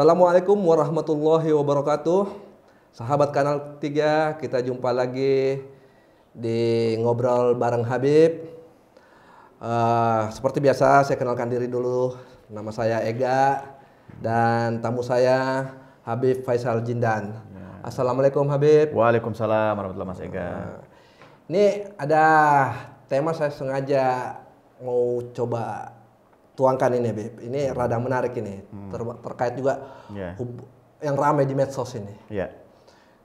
Assalamualaikum warahmatullahi wabarakatuh. Sahabat Kanal 3, kita jumpa lagi di ngobrol bareng Habib. Uh, seperti biasa, saya kenalkan diri dulu. Nama saya Ega dan tamu saya Habib Faisal Jindan. Ya. Assalamualaikum Habib. Waalaikumsalam warahmatullahi Mas Ega. ini ada tema saya sengaja mau coba tuangkan ini, Bib. Ini hmm. rada menarik ini hmm. ter terkait juga yeah. yang ramai di medsos ini. Yeah.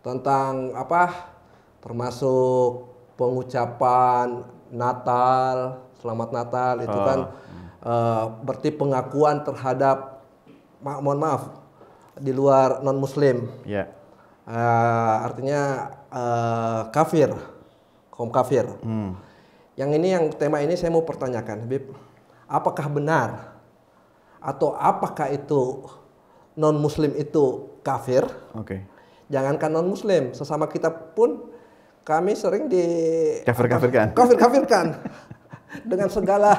Tentang apa? Termasuk pengucapan Natal, selamat Natal itu oh. kan ah, hmm. uh, berarti pengakuan terhadap ma mohon maaf di luar non muslim. Yeah. Iya. Uh, artinya uh, kafir, kaum kafir. Hmm. Yang ini yang tema ini saya mau pertanyakan, Bib apakah benar atau apakah itu non muslim itu kafir. Oke. Okay. Jangankan non muslim, sesama kita pun kami sering di kafir kafirkan. Kafir kafirkan. dengan segala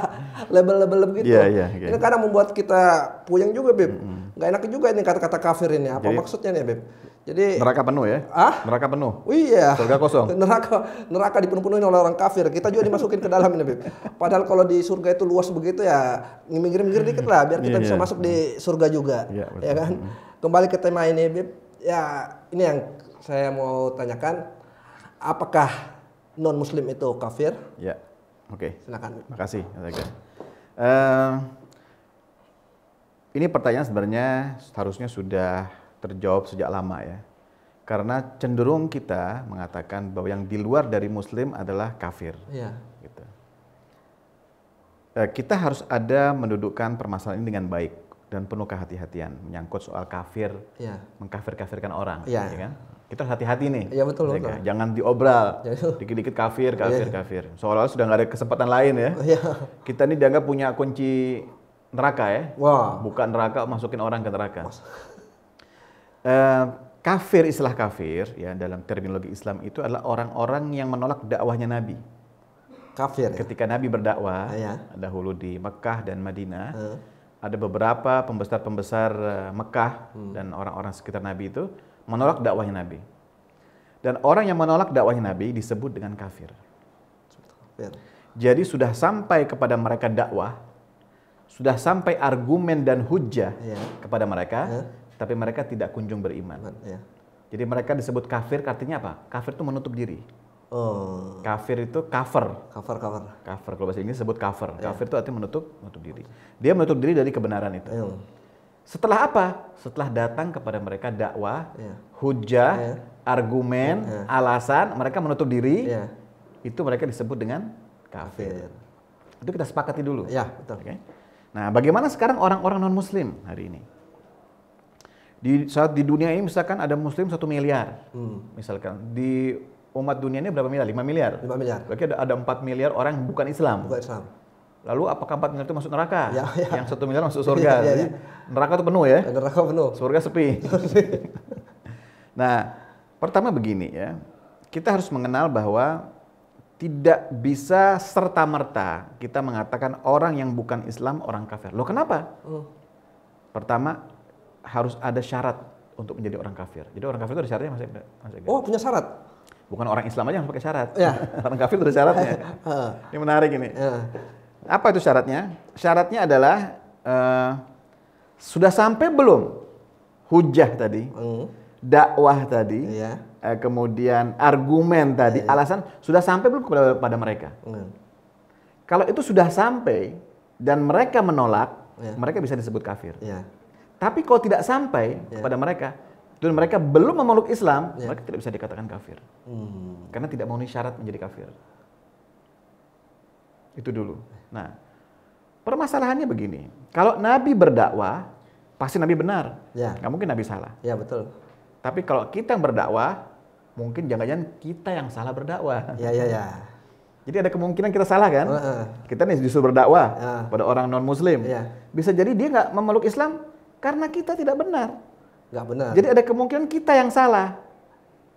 label-label begitu. Yeah, yeah, okay. Iya. Ini kadang membuat kita puyeng juga, Beb. Mm -hmm. Gak enak juga ini kata-kata kafir ini. Apa Jadi, maksudnya nih, Beb? Jadi neraka penuh ya? Ah? Neraka penuh. Oh, iya. Surga kosong. Neraka neraka dipenuh-penuhin oleh orang kafir. Kita juga dimasukin ke dalam ini, Bib. Padahal kalau di surga itu luas begitu ya ngimingir minggir dikit lah biar kita yeah, bisa yeah. masuk di surga juga. Yeah, Ya kan? Kembali ke tema ini, Bib. Ya, ini yang saya mau tanyakan apakah non muslim itu kafir? Ya. Oke. Okay. Silakan. Makasih, Uh, ini pertanyaan sebenarnya harusnya sudah terjawab sejak lama ya. Karena cenderung kita mengatakan bahwa yang di luar dari Muslim adalah kafir. Ya. Gitu. Eh, kita harus ada mendudukkan permasalahan ini dengan baik dan penuh kehati-hatian menyangkut soal kafir, ya. mengkafir-kafirkan orang, iya. ya. Ya Kita harus hati-hati nih. Ya betul, betul. Jangan diobral. Dikit-dikit kafir, iya. kafir, ya. kafir. Seolah-olah sudah nggak ada kesempatan lain ya. ya. Kita ini dianggap punya kunci neraka ya. Wah. Buka neraka, masukin orang ke neraka. Mas Eh, kafir istilah kafir ya dalam terminologi Islam itu adalah orang-orang yang menolak dakwahnya Nabi. Kafir. Ya? Ketika Nabi berdakwah eh, ya. dahulu di Mekah dan Madinah, hmm. ada beberapa pembesar-pembesar Mekah hmm. dan orang-orang sekitar Nabi itu menolak dakwahnya Nabi. Dan orang yang menolak dakwahnya Nabi disebut dengan kafir. kafir. Jadi sudah sampai kepada mereka dakwah, sudah sampai argumen dan hujah ya. kepada mereka, ya tapi mereka tidak kunjung beriman. Ya. Jadi mereka disebut kafir artinya apa? Kafir itu menutup diri. Oh. Kafir itu cover. Cover, cover. Cover. Kalau bahasa Inggris sebut cover. Yeah. Kafir itu artinya menutup, menutup diri. Dia menutup diri dari kebenaran itu. Yeah. Setelah apa? Setelah datang kepada mereka dakwah, yeah. hujah, yeah. argumen, yeah. alasan, mereka menutup diri. Yeah. Itu mereka disebut dengan kafir. kafir. Itu kita sepakati dulu. Ya, betul. Okay? Nah, bagaimana sekarang orang-orang non-muslim hari ini? Di saat di dunia ini misalkan ada muslim satu miliar. Hmm. Misalkan di umat dunia ini berapa miliar? lima miliar. 5 miliar. Berarti ada ada 4 miliar orang yang bukan Islam. Bukan Islam. Lalu apakah 4 miliar itu masuk neraka? Ya, ya. Yang satu miliar masuk surga. Ya, ya, ya. Neraka itu penuh ya? neraka penuh. Surga sepi. nah, pertama begini ya. Kita harus mengenal bahwa tidak bisa serta-merta kita mengatakan orang yang bukan Islam orang kafir. Loh kenapa? Hmm. Pertama, harus ada syarat untuk menjadi orang kafir. Jadi orang kafir itu ada syaratnya masih. ada. Oh, punya syarat? Bukan orang Islam aja yang pakai syarat. Ya. orang kafir itu ada syaratnya. Ah. ini menarik ini. Ya. Apa itu syaratnya? Syaratnya adalah uh, sudah sampai belum hujah tadi, hmm. dakwah tadi, ya. uh, kemudian argumen tadi, ya, ya. alasan sudah sampai belum kepada pada mereka. Hmm. Kalau itu sudah sampai dan mereka menolak, ya. mereka bisa disebut kafir. Ya. Tapi kalau tidak sampai yeah. kepada mereka dan mereka belum memeluk Islam, yeah. mereka tidak bisa dikatakan kafir. Hmm. Karena tidak memenuhi syarat menjadi kafir. Itu dulu. Nah, permasalahannya begini. Kalau Nabi berdakwah, pasti Nabi benar. Yeah. Nggak mungkin Nabi salah. Ya, betul. Tapi kalau kita yang berdakwah, mungkin jangan-jangan kita yang salah berdakwah. Ya, ya, ya. Jadi ada kemungkinan kita salah kan? Uh, uh. Kita nih justru berdakwah uh. pada orang non Muslim. Yeah. Bisa jadi dia nggak memeluk Islam, karena kita tidak benar. Nggak benar. Jadi ada kemungkinan kita yang salah.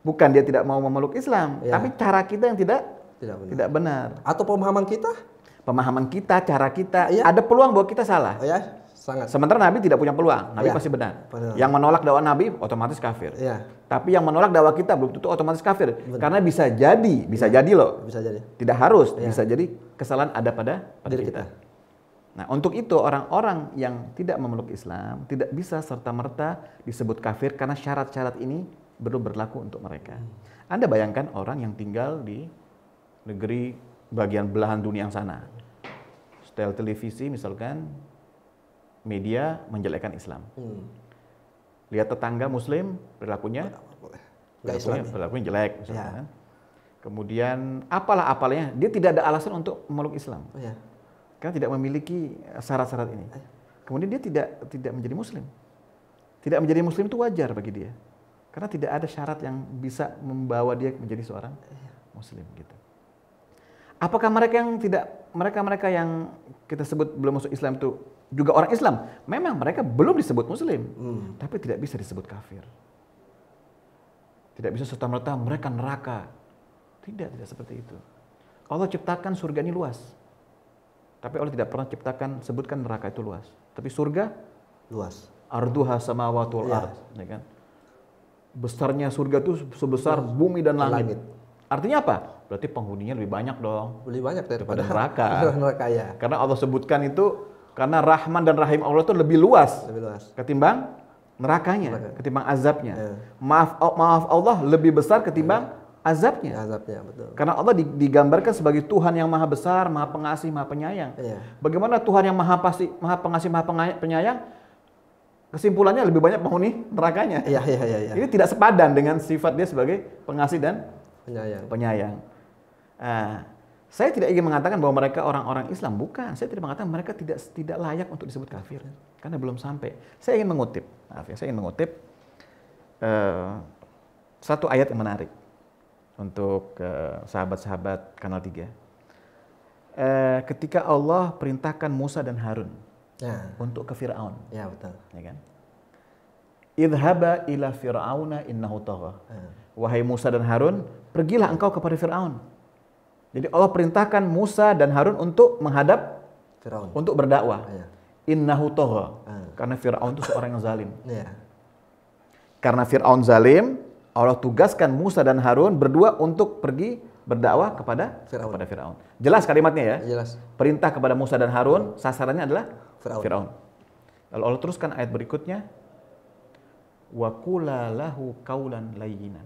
Bukan dia tidak mau memeluk Islam, ya. tapi cara kita yang tidak tidak benar. tidak benar. Atau pemahaman kita? Pemahaman kita, cara kita, ya. ada peluang bahwa kita salah. Oh ya, sangat. Sementara Nabi tidak punya peluang, Nabi ya. pasti benar. benar. Yang menolak dakwah Nabi otomatis kafir. Ya. Tapi yang menolak dakwah kita belum tentu otomatis kafir, benar. karena bisa jadi, bisa ya. jadi loh. Bisa jadi. Tidak harus, ya. bisa jadi kesalahan ada pada, pada diri kita. kita. Nah, untuk itu orang-orang yang tidak memeluk Islam tidak bisa serta-merta disebut kafir karena syarat-syarat ini belum berlaku untuk mereka. Anda bayangkan orang yang tinggal di negeri bagian belahan dunia yang sana. Style televisi misalkan media menjelekkan Islam. Hmm. Lihat tetangga muslim perilakunya perilakunya, perilakunya jelek misalkan. Ya. Kemudian apalah apalnya dia tidak ada alasan untuk memeluk Islam. Ya karena tidak memiliki eh, syarat-syarat ini. Kemudian dia tidak tidak menjadi muslim. Tidak menjadi muslim itu wajar bagi dia. Karena tidak ada syarat yang bisa membawa dia menjadi seorang muslim gitu. Apakah mereka yang tidak mereka-mereka yang kita sebut belum masuk Islam itu juga orang Islam? Memang mereka belum disebut muslim, hmm. tapi tidak bisa disebut kafir. Tidak bisa serta-merta mereka neraka. Tidak, tidak seperti itu. Allah ciptakan surga ini luas tapi Allah tidak pernah ciptakan sebutkan neraka itu luas. Tapi surga luas. Arduha samawati wal ya. ard, ya kan? Besarnya surga itu sebesar luas. bumi dan langit. langit. Artinya apa? Berarti penghuninya lebih banyak dong. Lebih banyak daripada, daripada neraka. neraka ya. Karena Allah sebutkan itu karena Rahman dan Rahim Allah itu lebih luas. Lebih luas. Ketimbang nerakanya, ketimbang azabnya. Ya. Maaf maaf Allah lebih besar ketimbang ya azabnya. Azabnya, betul. Karena Allah digambarkan sebagai Tuhan yang maha besar, maha pengasih, maha penyayang. Iya. Bagaimana Tuhan yang maha pasti, maha pengasih, maha penyayang? Kesimpulannya lebih banyak penghuni nerakanya. Iya, iya, iya, iya. Ini tidak sepadan dengan sifat dia sebagai pengasih dan penyayang. Penyayang. Nah, saya tidak ingin mengatakan bahwa mereka orang-orang Islam, bukan. Saya tidak mengatakan mereka tidak tidak layak untuk disebut kafir karena belum sampai. Saya ingin mengutip, maaf ya, saya ingin mengutip uh, satu ayat yang menarik untuk eh, sahabat-sahabat Kanal 3. Eh, ketika Allah perintahkan Musa dan Harun ya. untuk ke Firaun. Ya, betul. Ya kan? Idhaba ila fir'auna innahu tagha. Ya. Wahai Musa dan Harun, pergilah engkau kepada Firaun. Jadi Allah perintahkan Musa dan Harun untuk menghadap Firaun. Untuk berdakwah. Ya. Innahu tagha. Ya. Karena Firaun itu seorang yang zalim. Ya. Karena Firaun zalim, Allah tugaskan Musa dan Harun berdua untuk pergi berdakwah kepada Firaun. kepada Firaun. Jelas kalimatnya ya? Jelas. Perintah kepada Musa dan Harun sasarannya adalah Firaun. Firaun. Lalu Allah teruskan ayat berikutnya wa lahu kaulan layyinan.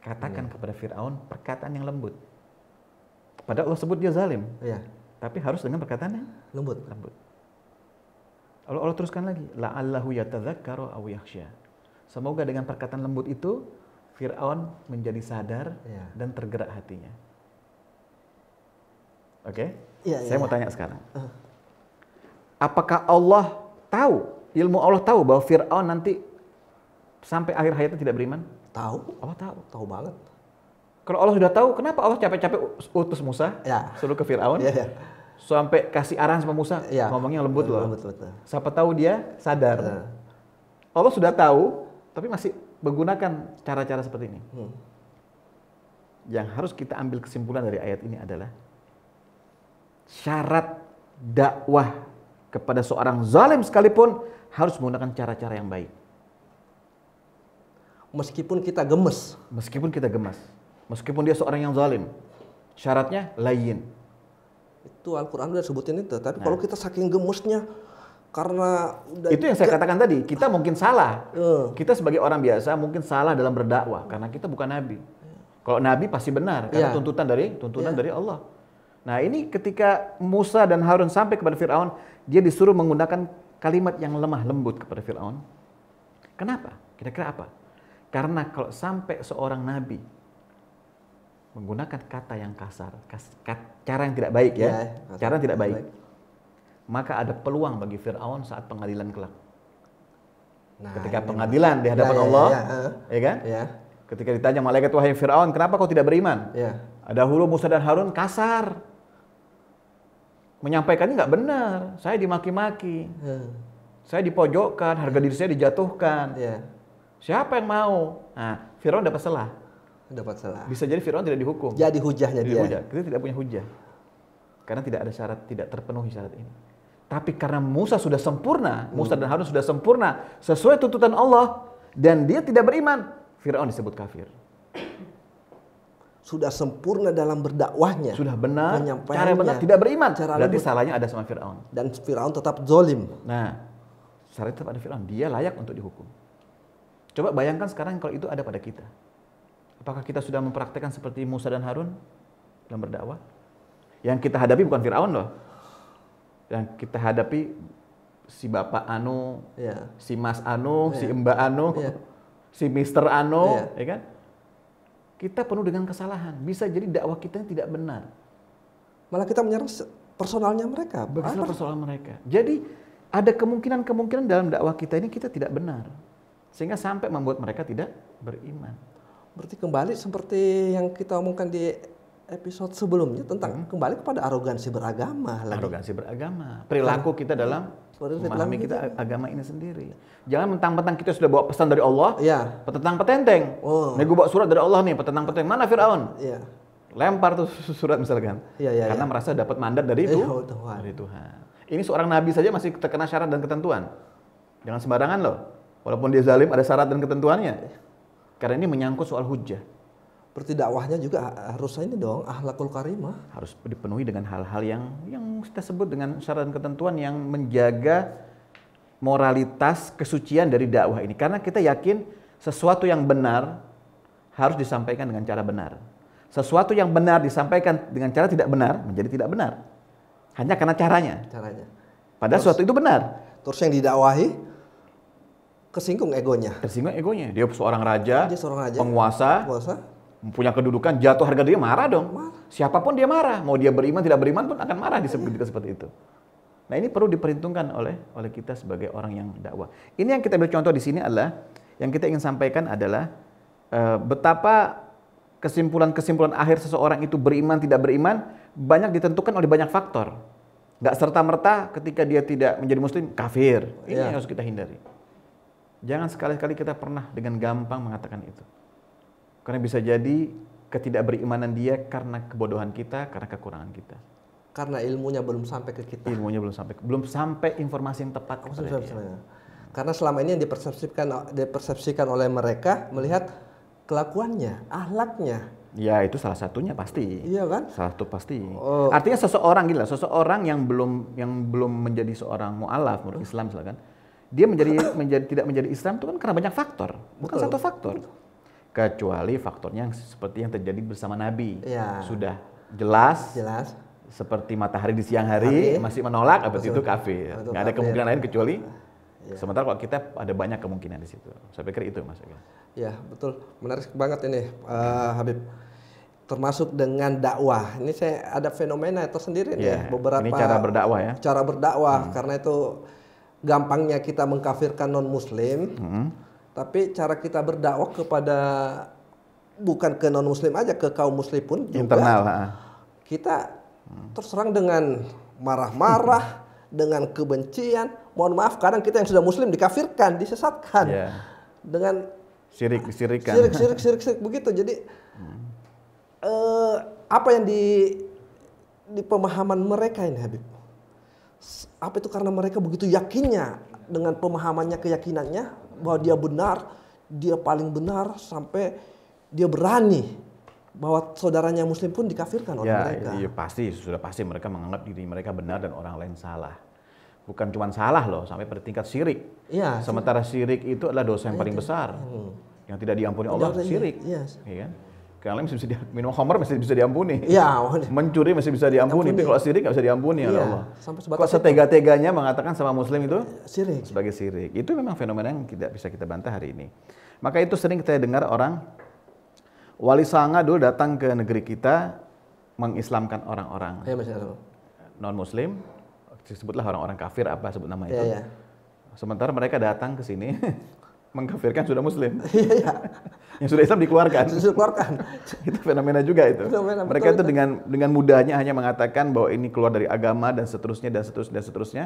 Katakan ya. kepada Firaun perkataan yang lembut. Padahal Allah sebut dia zalim. Iya. Tapi harus dengan perkataan yang lembut. Lembut. Lalu Allah teruskan lagi, la'allahu yatadzakkaru aw yakhsya Semoga dengan perkataan lembut itu Firaun menjadi sadar ya. dan tergerak hatinya. Oke? Okay? Ya, ya, Saya mau ya. tanya sekarang. Ah. Apakah Allah tahu, ilmu Allah tahu bahwa Firaun nanti sampai akhir hayatnya tidak beriman? Tahu. Allah tahu. Tahu banget. Kalau Allah sudah tahu, kenapa Allah capek-capek utus Musa ya. suruh ke Firaun? Ya, ya. Sampai kasih arahan sama Musa, ya. ngomongnya lembut, loh. Lembut, lembut. Siapa tahu dia sadar. Ya. Allah sudah tahu, tapi masih menggunakan cara-cara seperti ini. Hmm. Yang harus kita ambil kesimpulan dari ayat ini adalah syarat dakwah kepada seorang zalim sekalipun harus menggunakan cara-cara yang baik. Meskipun kita gemes, meskipun kita gemas, meskipun dia seorang yang zalim, syaratnya lain. Itu Al-Qur'an sudah sebutin itu, tapi nah. kalau kita saking gemesnya karena udah itu yang saya katakan tadi kita mungkin salah uh. kita sebagai orang biasa mungkin salah dalam berdakwah karena kita bukan nabi kalau nabi pasti benar karena yeah. tuntutan dari tuntutan yeah. dari Allah nah ini ketika Musa dan Harun sampai kepada Firaun dia disuruh menggunakan kalimat yang lemah lembut kepada Firaun kenapa kira-kira apa karena kalau sampai seorang nabi menggunakan kata yang kasar cara yang tidak baik ya, ya cara yang tidak baik maka ada peluang bagi Firaun saat pengadilan kelak. Nah, ketika pengadilan di hadapan ya, ya, ya, Allah, ya, ya, ya kan? Ya. Ketika ditanya malaikat wahai Firaun, kenapa kau tidak beriman? Ya. Ada hulu Musa dan Harun kasar, menyampaikannya nggak benar. Saya dimaki-maki, hmm. saya dipojokkan, harga diri saya dijatuhkan. Ya. Siapa yang mau? Nah, Firaun dapat salah. Dapat salah. Bisa jadi Firaun tidak dihukum. Jadi hujahnya tidak dia. Kita tidak punya hujah, karena tidak ada syarat, tidak terpenuhi syarat ini. Tapi karena Musa sudah sempurna, Musa hmm. dan Harun sudah sempurna sesuai tuntutan Allah dan dia tidak beriman, Firaun disebut kafir. Sudah sempurna dalam berdakwahnya. Sudah benar, cara benar tidak beriman. Cara Berarti salahnya ada sama Firaun. Dan Firaun tetap zolim. Nah, salah tetap ada Firaun. Dia layak untuk dihukum. Coba bayangkan sekarang kalau itu ada pada kita. Apakah kita sudah mempraktekkan seperti Musa dan Harun dalam berdakwah? Yang kita hadapi bukan Firaun loh yang kita hadapi si Bapak Anu, yeah. si Mas Anu, yeah. si iya. Mbak Anu, yeah. si Mister Anu, yeah. ya kan? Kita penuh dengan kesalahan. Bisa jadi dakwah kita yang tidak benar. Malah kita menyerang personalnya mereka. Personal persoalan mereka. Jadi ada kemungkinan-kemungkinan dalam dakwah kita ini kita tidak benar. Sehingga sampai membuat mereka tidak beriman. Berarti kembali seperti yang kita omongkan di episode sebelumnya tentang hmm. kembali kepada arogansi beragama lagi. Arogansi beragama. Perilaku kan? kita dalam Perilaku memahami kita, agama ini sendiri. Jangan mentang-mentang kita sudah bawa pesan dari Allah, ya. petentang petenteng. Oh. Nih bawa surat dari Allah nih, petentang petenteng. Mana Firaun? Ya. Lempar tuh surat misalkan. Ya, ya, Karena ya. merasa dapat mandat dari itu. Ya, oh, Tuhan. Dari Tuhan. Ini seorang nabi saja masih terkena syarat dan ketentuan. Jangan sembarangan loh. Walaupun dia zalim ada syarat dan ketentuannya. Karena ini menyangkut soal hujah berarti dakwahnya juga harus ini dong ahlakul karimah harus dipenuhi dengan hal-hal yang yang kita sebut dengan syarat dan ketentuan yang menjaga moralitas kesucian dari dakwah ini karena kita yakin sesuatu yang benar harus disampaikan dengan cara benar sesuatu yang benar disampaikan dengan cara tidak benar menjadi tidak benar hanya karena caranya caranya padahal sesuatu itu benar terus yang didakwahi kesinggung egonya kesinggung egonya dia seorang raja, dia seorang raja penguasa, penguasa punya kedudukan jatuh harga diri marah dong. Siapapun dia marah, mau dia beriman tidak beriman pun akan marah di ketika seperti itu. Nah ini perlu diperhitungkan oleh oleh kita sebagai orang yang dakwah. Ini yang kita ambil contoh di sini adalah yang kita ingin sampaikan adalah uh, betapa kesimpulan-kesimpulan akhir seseorang itu beriman tidak beriman banyak ditentukan oleh banyak faktor. Gak serta merta ketika dia tidak menjadi muslim kafir. Ini ya. yang harus kita hindari. Jangan sekali-kali kita pernah dengan gampang mengatakan itu. Karena bisa jadi ketidakberimanan dia karena kebodohan kita, karena kekurangan kita. Karena ilmunya belum sampai ke kita. Ilmunya belum sampai, belum sampai informasi yang tepat. Oh, Karena selama ini yang dipersepsikan, dipersepsikan oleh mereka melihat kelakuannya, ahlaknya, Ya itu salah satunya pasti. Iya kan? Salah satu pasti. Uh, Artinya seseorang gila, seseorang yang belum yang belum menjadi seorang mualaf menurut Islam silakan. Dia menjadi menjadi tidak menjadi Islam itu kan karena banyak faktor, bukan betul, satu faktor. Betul kecuali faktornya yang seperti yang terjadi bersama Nabi ya. sudah jelas, jelas seperti matahari di siang hari, masih menolak abis itu kafir nggak ada kafir. kemungkinan lain kecuali ya. sementara kalau kita ada banyak kemungkinan di situ saya pikir itu mas ya betul menarik banget ini uh, Habib termasuk dengan dakwah. Ini saya ada fenomena itu sendiri ya beberapa ini cara berdakwah ya. Cara berdakwah hmm. karena itu gampangnya kita mengkafirkan non muslim. Hmm tapi cara kita berdakwah kepada bukan ke non muslim aja ke kaum muslim pun juga internal kita terserang dengan marah-marah dengan kebencian mohon maaf kadang kita yang sudah muslim dikafirkan disesatkan yeah. dengan sirik sirikan sirik sirik sirik sirik begitu jadi hmm. eh, apa yang di di pemahaman mereka ini Habib apa itu karena mereka begitu yakinnya dengan pemahamannya keyakinannya bahwa dia benar, dia paling benar sampai dia berani bahwa saudaranya muslim pun dikafirkan oleh ya, mereka. Iya pasti sudah pasti mereka menganggap diri mereka benar dan orang lain salah. Bukan cuma salah loh sampai pada tingkat syirik. Iya. Sementara syirik itu adalah dosa yang nah, paling besar. Hmm. Yang tidak diampuni iya, Allah, syirik. Iya. Ya kan? Kalem masih bisa di, minum homer masih bisa diampuni. Iya. Mencuri masih bisa diampuni. Tapi kalau sirik nggak bisa diampuni ya, iya, Allah. Sampai Kok setega-teganya mengatakan sama Muslim itu sirik. sebagai sirik. Itu memang fenomena yang tidak bisa kita bantah hari ini. Maka itu sering kita dengar orang wali sanga dulu datang ke negeri kita mengislamkan orang-orang. Ya, non Muslim disebutlah orang-orang kafir apa sebut nama iya, itu. Ya, ya. Sementara mereka datang ke sini mengkafirkan sudah muslim. Iya, iya. yang sudah Islam dikeluarkan. Sudah dikeluarkan. itu fenomena juga itu. Fenomena, Mereka itu, dengan dengan mudahnya hanya mengatakan bahwa ini keluar dari agama dan seterusnya dan seterusnya dan seterusnya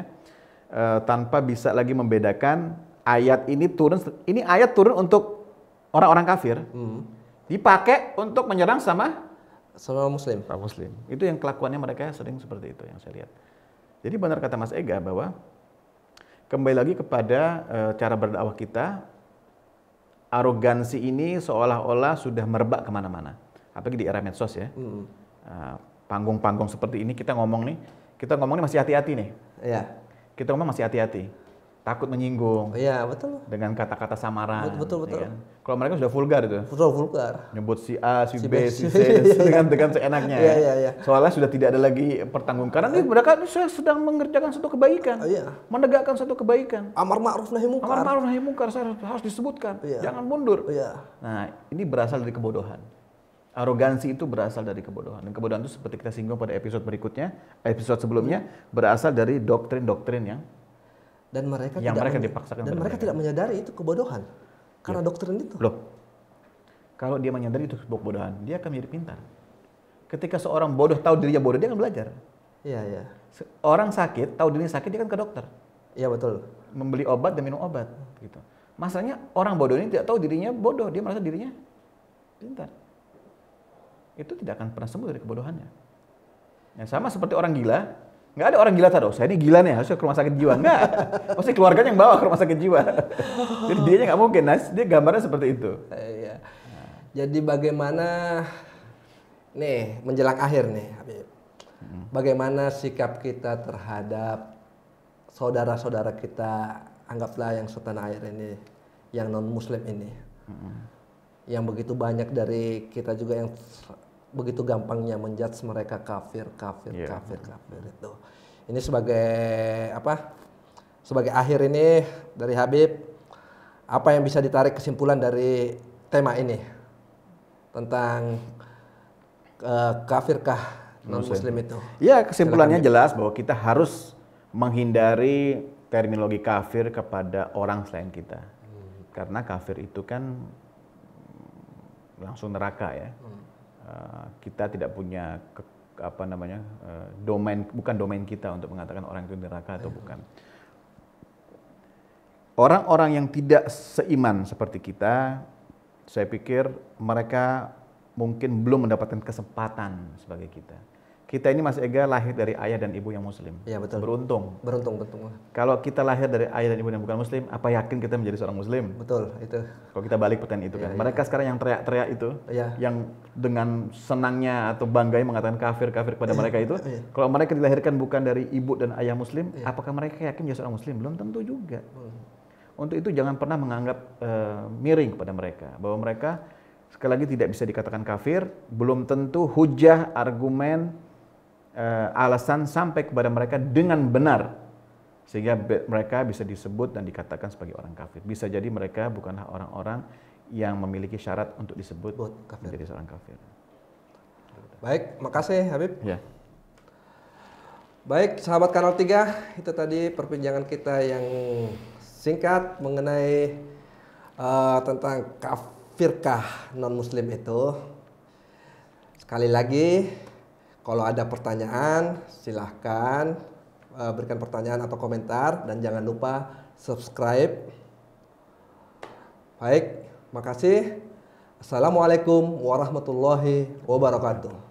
uh, tanpa bisa lagi membedakan ayat ini turun ini ayat turun untuk orang-orang kafir. Hmm. Dipakai untuk menyerang sama sama muslim. Sama muslim. Itu yang kelakuannya mereka sering seperti itu yang saya lihat. Jadi benar kata Mas Ega bahwa kembali lagi kepada e, cara berdakwah kita arogansi ini seolah-olah sudah merebak kemana-mana. Apalagi di era medsos ya. Hmm. Uh, panggung-panggung seperti ini kita ngomong nih, kita ngomong nih masih hati-hati nih. Iya. Kita ngomong masih hati-hati takut menyinggung. Iya betul. Dengan kata-kata samaran. Betul betul. Ya kan? Kalau mereka sudah vulgar itu. Betul vulgar. Nyebut si A, si, si B, B, si C iya, iya, iya. dengan dengan seenaknya. Iya ya. iya iya. Soalnya sudah tidak ada lagi pertanggung karena ini mereka saya sedang mengerjakan satu kebaikan. Oh, iya. Menegakkan satu kebaikan. Amar ma'ruf nahi munkar. Amar ma'ruf nahi munkar saya harus, harus disebutkan. Iya. Jangan mundur. Iya. Nah, ini berasal dari kebodohan. Arogansi itu berasal dari kebodohan. Dan kebodohan itu seperti kita singgung pada episode berikutnya, episode sebelumnya, berasal dari doktrin-doktrin yang dan mereka yang tidak mereka dipaksakan dan mereka tidak menyadari itu kebodohan karena ya. doktrin itu. Loh. Kalau dia menyadari itu kebodohan, dia akan menjadi pintar. Ketika seorang bodoh tahu dirinya bodoh, dia akan belajar. Iya, iya. Orang sakit tahu dirinya sakit, dia kan ke dokter. Iya, betul. Membeli obat dan minum obat gitu. Masalahnya orang bodoh ini tidak tahu dirinya bodoh, dia merasa dirinya pintar. Itu tidak akan pernah sembuh dari kebodohannya. Ya, sama seperti orang gila, nggak ada orang gila tadi, oh, saya ini gila nih, harusnya ke rumah sakit jiwa. Nggak, pasti keluarganya yang bawa ke rumah sakit jiwa. Jadi dia nggak mungkin, nah, dia gambarnya seperti itu. Iya. Jadi bagaimana, nih menjelang akhir nih Habib, hmm. bagaimana sikap kita terhadap saudara-saudara kita, anggaplah yang setanah air ini, yang non muslim ini, hmm. yang begitu banyak dari kita juga yang begitu gampangnya menjudge mereka kafir, kafir, yeah. kafir, kafir itu. Ini sebagai apa? Sebagai akhir ini dari Habib, apa yang bisa ditarik kesimpulan dari tema ini tentang uh, kafirkah non muslim itu? Ya kesimpulannya Silakan. jelas bahwa kita harus menghindari terminologi kafir kepada orang selain kita, hmm. karena kafir itu kan langsung neraka ya. Hmm. Eh, kita tidak punya ke, apa namanya eh, domain bukan domain kita untuk mengatakan orang itu neraka atau iya. bukan. Orang-orang yang tidak seiman seperti kita, saya pikir mereka mungkin belum mendapatkan kesempatan sebagai kita kita ini Mas Ega lahir dari ayah dan ibu yang muslim. Iya betul. Beruntung. Beruntung betul. Kalau kita lahir dari ayah dan ibu yang bukan muslim, apa yakin kita menjadi seorang muslim? Betul, itu. Kalau kita balik pertanyaan itu ya, kan. Ya. Mereka sekarang yang teriak-teriak itu, ya. yang dengan senangnya atau bangganya mengatakan kafir-kafir kepada iya, mereka itu, ya. kalau mereka dilahirkan bukan dari ibu dan ayah muslim, ya. apakah mereka yakin menjadi seorang muslim? Belum tentu juga. Hmm. Untuk itu jangan pernah menganggap uh, miring kepada mereka bahwa mereka sekali lagi tidak bisa dikatakan kafir, belum tentu hujah, argumen uh, alasan sampai kepada mereka dengan benar sehingga mereka bisa disebut dan dikatakan sebagai orang kafir. Bisa jadi mereka bukanlah orang-orang yang memiliki syarat untuk disebut Buat kafir. menjadi seorang kafir. Baik, makasih Habib. Ya. Baik, sahabat Kanal 3, itu tadi perbincangan kita yang singkat mengenai uh, tentang kafirkah non-muslim itu. Sekali lagi, kalau ada pertanyaan, silahkan eh, berikan pertanyaan atau komentar dan jangan lupa subscribe. Baik, makasih. Assalamualaikum warahmatullahi wabarakatuh.